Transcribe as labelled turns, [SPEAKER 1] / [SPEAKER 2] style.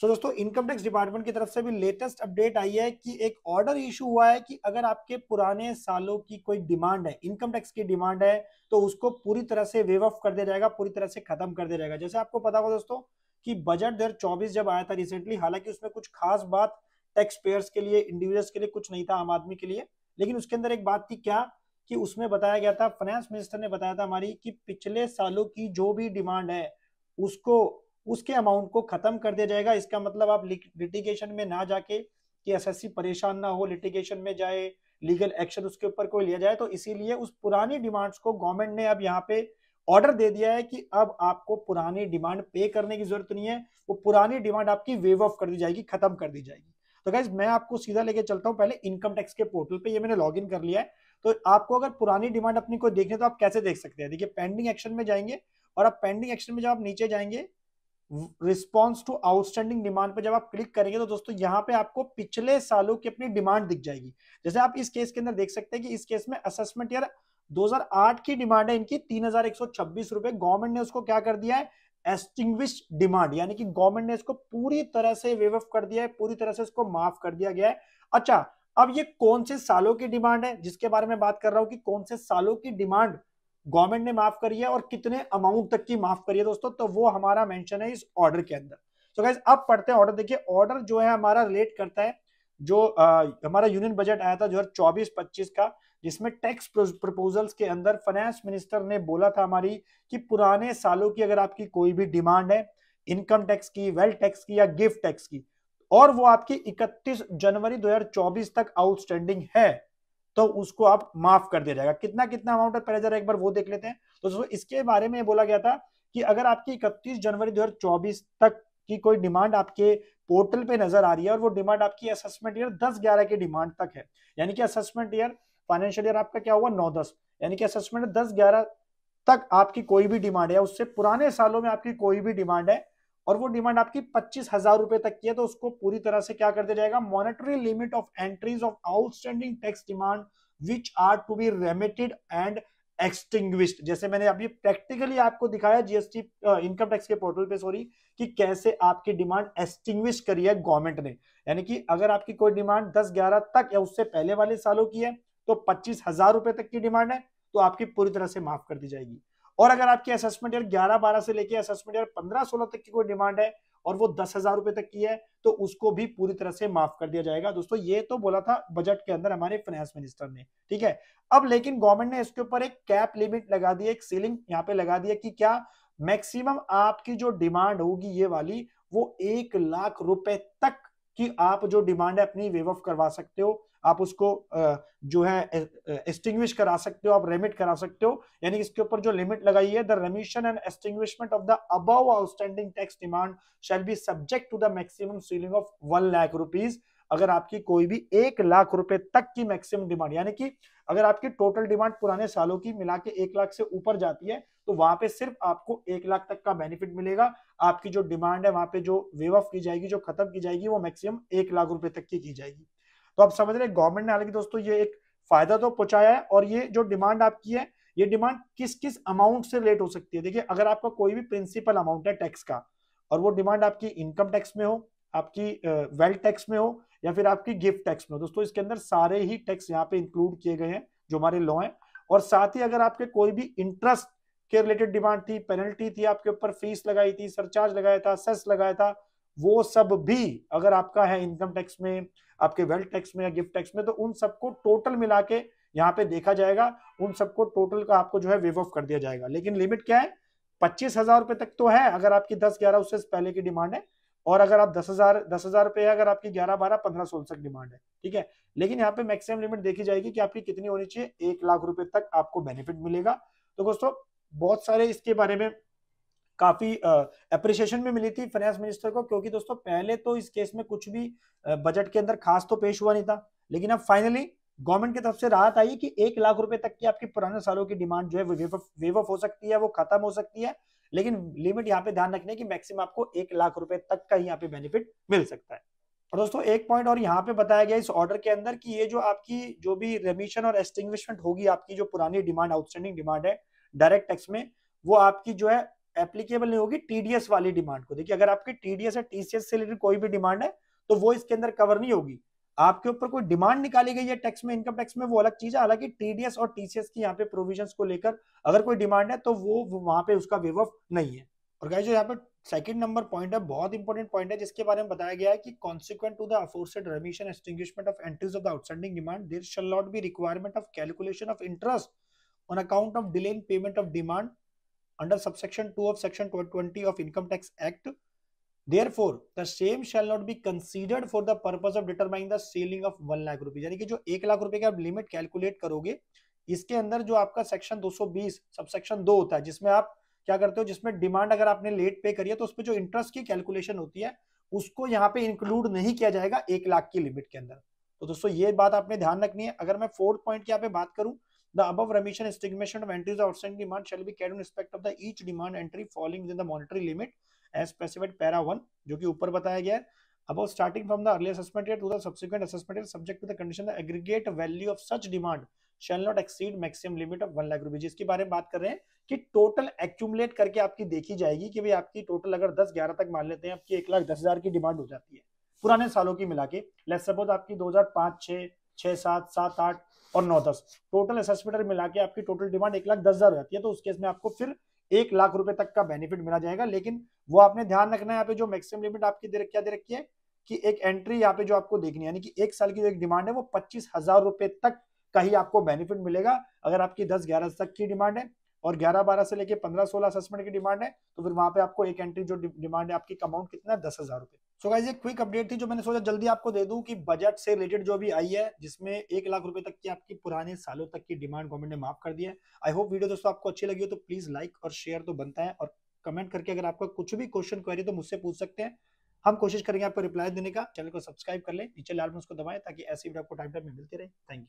[SPEAKER 1] सो so, दोस्तों income tax department की तरफ से भी लेटेस्ट अपडेट आई है कि एक ऑर्डर इशू हुआ है कि अगर आपके पुराने सालों की कोई डिमांड है इनकम टैक्स की डिमांड है तो उसको पूरी तरह से वेव ऑफ कर दिया जाएगा पूरी तरह से खत्म कर दिया जाएगा जैसे आपको पता होगा दोस्तों कि बजट दो चौबीस जब आया था रिसेंटली हालांकि उसमें कुछ खास बात टैक्स पेयर्स के लिए इंडिविजुअल्स के लिए कुछ नहीं था आम आदमी के लिए लेकिन उसके अंदर एक बात थी क्या कि उसमें बताया गया था फाइनेंस मिनिस्टर ने बताया था हमारी कि पिछले सालों की जो भी डिमांड है उसको उसके अमाउंट को खत्म कर दिया जाएगा इसका मतलब आप लिटिगेशन में ना जाके कि एसएससी परेशान ना हो लिटिगेशन में जाए लीगल एक्शन उसके ऊपर कोई लिया जाए तो इसीलिए उस पुरानी डिमांड्स को गवर्नमेंट ने अब यहाँ पे ऑर्डर दे दिया है कि अब आपको पुरानी डिमांड पे करने की जरूरत नहीं है वो पुरानी डिमांड आपकी वेव ऑफ कर दी जाएगी खत्म कर दी जाएगी तो गैस मैं आपको सीधा लेके चलता हूँ पहले इनकम टैक्स के पोर्टल पे ये मैंने लॉग इन कर लिया है तो आपको अगर पुरानी डिमांड अपनी को देखने तो आप कैसे देख सकते हैं देखिए पेंडिंग एक्शन में जाएंगे और आप पेंडिंग एक्शन में जब आप नीचे जाएंगे रिस्पॉन्स टू आउटस्टैंडिंग डिमांड पर जब आप क्लिक करेंगे तो दोस्तों यहाँ पे आपको पिछले सालों की अपनी डिमांड दिख जाएगी जैसे आप इस केस के अंदर देख सकते हैं कि इस केस में असेसमेंट ईयर 2008 की डिमांड है इनकी तीन हजार एक सौ छब्बीस रुपए गवर्नमेंट ने उसको क्या कर दिया है एस्टिंग्विश डिमांड यानी कि गवर्नमेंट ने इसको पूरी तरह से वेव ऑफ कर दिया है पूरी तरह से इसको माफ कर दिया गया है अच्छा अब ये कौन से सालों की डिमांड है जिसके बारे में बात कर रहा हूँ कि कौन से सालों की डिमांड गवर्नमेंट ने माफ करी है और कितने अमाउंट तक की माफ करी है दोस्तों तो वो हमारा मेंशन है इस ऑर्डर के अंदर सो गाइज अब पढ़ते हैं ऑर्डर देखिए ऑर्डर जो है हमारा रिलेट करता है जो आ, हमारा यूनियन बजट आया था जो चौबीस पच्चीस का जिसमें टैक्स प्रपोजल्स के अंदर फाइनेंस मिनिस्टर ने बोला था हमारी कि पुराने सालों की अगर आपकी कोई भी डिमांड है इनकम टैक्स की वेल्थ टैक्स की या गिफ्ट टैक्स की और वो आपकी 31 जनवरी 2024 तक आउटस्टैंडिंग है तो उसको आप माफ कर दिया जाएगा कितना कितना अमाउंट ऑफ प्रेजर एक बार वो देख लेते हैं तो दोस्तों इसके बारे में बोला गया था कि अगर आपकी इकतीस जनवरी 2024 तक की कोई डिमांड आपके पोर्टल पे नजर आ रही है और वो डिमांड आपकी असेसमेंट ईयर दस ग्यारह की डिमांड तक है यानी कि असेसमेंट ईयर फाइनेंशियल ईयर आपका क्या हुआ नौ दस यानी कि असेसमेंट दस ग्यारह तक आपकी कोई भी डिमांड है उससे पुराने सालों में आपकी कोई भी डिमांड है और वो डिमांड आपकी पच्चीस हजार रुपए तक की है तो उसको पूरी तरह से क्या कर दिया जाएगा monetary limit of entries of outstanding tax demand which are to be remitted and extinguished जैसे मैंने अभी प्रैक्टिकली आपको दिखाया जीएसटी इनकम टैक्स के पोर्टल पे सॉरी कि कैसे आपकी डिमांड एक्सटिंग्विश करी है गवर्नमेंट ने यानी कि अगर आपकी कोई डिमांड दस ग्यारह तक या उससे पहले वाले सालों की है तो पच्चीस हजार रुपए तक की डिमांड है तो आपकी पूरी तरह से माफ कर दी जाएगी और अगर आपकी असेसमेंट ईयर ग्यारह बारह से लेकर असेसमेंट ईयर पंद्रह सोलह तक की कोई डिमांड है और वो दस हजार रुपए तक की है तो उसको भी पूरी तरह से माफ कर दिया जाएगा दोस्तों ये तो बोला था बजट के अंदर हमारे फाइनेंस मिनिस्टर ने ठीक है अब लेकिन गवर्नमेंट ने इसके ऊपर एक कैप लिमिट लगा दी एक सीलिंग यहाँ पे लगा दिया कि क्या मैक्सिमम आपकी जो डिमांड होगी ये वाली वो एक लाख रुपए तक की आप जो डिमांड है अपनी वेव ऑफ करवा सकते हो आप उसको जो है एक्सटिंग्विश करा सकते हो आप रेमिट करा सकते हो यानी इसके ऊपर जो लिमिट लगाई है the remission and extinguishment of the above outstanding tax demand shall be subject to the maximum ceiling of one lakh rupees अगर आपकी कोई भी एक लाख रुपए तक की मैक्सिमम डिमांड यानी कि अगर आपकी टोटल डिमांड पुराने सालों की मिला के एक लाख से ऊपर जाती है तो वहां पे सिर्फ आपको एक लाख तक का बेनिफिट मिलेगा आपकी जो डिमांड है वहां पे जो वेव ऑफ की जाएगी जो खत्म की जाएगी वो मैक्सिमम एक लाख रुपए तक की की जाएगी तो आप समझ रहे हैं गवर्नमेंट ने हालांकि दोस्तों ये एक फायदा तो पहुंचाया है और ये जो डिमांड आपकी है ये डिमांड किस किस अमाउंट से रिलेट हो सकती है देखिए अगर आपका कोई भी प्रिंसिपल अमाउंट है टैक्स का और वो डिमांड आपकी इनकम टैक्स में हो आपकी वेल्थ टैक्स में हो या फिर आपकी गिफ्ट टैक्स में हो दोस्तों इसके अंदर सारे ही टैक्स यहाँ पे इंक्लूड किए गए हैं जो हमारे लॉ हैं और साथ ही अगर आपके कोई भी इंटरेस्ट के रिलेटेड डिमांड थी पेनल्टी थी आपके ऊपर फीस लगाई थी सरचार्ज लगाया था सेस लगाया था वो सब भी अगर आपका है इनकम टैक्स में आपके वेल्थ टैक्स में या गिफ्ट टैक्स में तो उन सबको टोटल मिला के यहाँ पे देखा जाएगा उन सबको टोटल का आपको जो है वेव ऑफ कर दिया जाएगा लेकिन लिमिट क्या है पच्चीस हजार रुपए तक तो है अगर आपकी दस ग्यारह उससे पहले की डिमांड है और अगर आप दस हजार दस हजार रुपये अगर आपकी ग्यारह बारह पंद्रह सोलह तक डिमांड है ठीक है लेकिन यहाँ पे मैक्सिमम लिमिट देखी जाएगी कि आपकी कितनी होनी चाहिए एक लाख रुपए तक आपको बेनिफिट मिलेगा तो दोस्तों बहुत सारे इसके बारे में काफी अप्रिशिएशन भी मिली थी फाइनेंस मिनिस्टर को क्योंकि दोस्तों पहले तो इस केस में कुछ भी बजट के अंदर खास तो पेश हुआ नहीं था लेकिन अब फाइनली गवर्नमेंट की तरफ से राहत आई कि एक लाख रुपए तक की आपकी पुराने सालों की डिमांड जो है वो वेव ऑफ हो सकती है वो खत्म हो सकती है लेकिन लिमिट यहाँ पे ध्यान रखने की मैक्सिमम आपको एक लाख रुपए तक का यहाँ पे बेनिफिट मिल सकता है और दोस्तों एक पॉइंट और यहाँ पे बताया गया इस ऑर्डर के अंदर कि ये जो आपकी जो भी रेमिशन और एस्टिंग्विशमेंट होगी आपकी जो पुरानी डिमांड आउटस्टैंडिंग डिमांड है डायरेक्ट टैक्स में वो आपकी जो है एप्लीकेबल नहीं होगी टीडीएस वाली डिमांड को देखिए अगर आपकी टीडीएस या टीसीएस से रिलेटेड कोई भी डिमांड है तो वो इसके अंदर कवर नहीं होगी आपके ऊपर कोई डिमांड निकाली गई है टैक्स में इनकम टैक्स में वो अलग चीज है हालांकि टीडीएस और टीसीएस की यहाँ पे प्रोविजन को लेकर अगर कोई डिमांड है तो वो वहां पे उसका वेव ऑफ नहीं है और गाइज जो यहाँ पे सेकंड नंबर पॉइंट है बहुत इंपॉर्टेंट पॉइंट है जिसके बारे में बताया गया है कि consequent to the aforesaid remission extinguishment of entries of the outstanding demand there shall not be requirement of calculation of interest on account of delay payment of demand under subsection 2 of section 20 of income tax act therefore the same shall not be considered for the purpose of determining the ceiling of 1 lakh rupees यानी कि जो 1 लाख रुपए का आप limit calculate करोगे इसके अंदर जो आपका सेक्शन 220 सबसेक्शन 2 होता है जिसमें आप क्या करते हो जिसमें डिमांड अगर आपने लेट पे करी है तो उस पर जो इंटरेस्ट की कैलकुलेशन होती है उसको यहाँ पे इंक्लूड नहीं किया जाएगा एक लाख की लिमिट के अंदर तो दोस्तों ये बात आपने ध्यान रखनी है अगर मैं फोर्थ पॉइंट की यहाँ पे बात करूँ The above remission estimation of entries of outstanding demand shall be carried in respect of the each demand entry falling within the monetary limit as specified para 1 jo ki upar bataya gaya hai above starting from the earlier assessment year to the subsequent assessment year subject to the condition the aggregate value of such demand shall not exceed maximum limit of 1 lakh rupees जिसके bare mein baat kar rahe hain ki total accumulate karke aapki dekhi jayegi ki bhai aapki total agar 10 11 tak maan lete hain aapki 1 lakh दस हजार की demand हो जाती है पुराने सालों की मिला के लेट सपोज आपकी 2005 6 6 7 7 8 और नौ दस टोटल एसेसमीटर मिला के आपकी टोटल डिमांड एक लाख दस हजार रहती है तो उसके इसमें आपको फिर एक लाख रुपए तक का बेनिफिट मिला जाएगा लेकिन वो आपने ध्यान रखना है यहाँ पे जो मैक्सिमम लिमिट आपकी दे क्या दे रखी है कि एक एंट्री यहाँ पे जो आपको देखनी है यानी कि एक साल की जो एक डिमांड है वो पच्चीस हजार रुपए तक का ही आपको बेनिफिट मिलेगा अगर आपकी दस ग्यारह तक की डिमांड है और ग्यारह बारह से लेकर पंद्रह सोलह असेसमेंट की डिमांड है तो फिर वहां पे आपको एक एंट्री जो डिमांड है आपकी अमाउंट कितना है दस हजार रुपए सो गाइज ये क्विक अपडेट थी जो मैंने सोचा जल्दी आपको दे दूं कि बजट से रिलेटेड जो भी आई है जिसमें एक लाख रुपए तक की आपकी पुराने सालों तक की डिमांड गवर्नमेंट ने माफ कर दिया है आई होप वीडियो दोस्तों आपको अच्छी लगी हो तो प्लीज लाइक और शेयर तो बनता है और कमेंट करके अगर आपका कुछ भी क्वेश्चन क्वेरी तो मुझसे पूछ सकते हैं हम कोशिश करेंगे आपको रिप्लाई देने का चैनल को सब्सक्राइब कर लें नीचे लाल में उसको दबाएं ताकि ऐसी वीडियो आपको टाइम टाइम में मिलती रहे थैंक यू